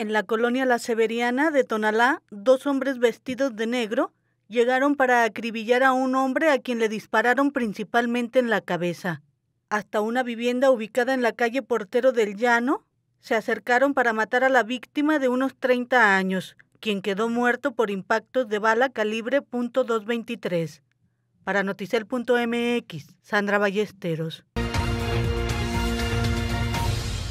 En la colonia La Severiana de Tonalá, dos hombres vestidos de negro llegaron para acribillar a un hombre a quien le dispararon principalmente en la cabeza. Hasta una vivienda ubicada en la calle Portero del Llano, se acercaron para matar a la víctima de unos 30 años, quien quedó muerto por impactos de bala calibre .223. Para Noticel.mx, Sandra Ballesteros.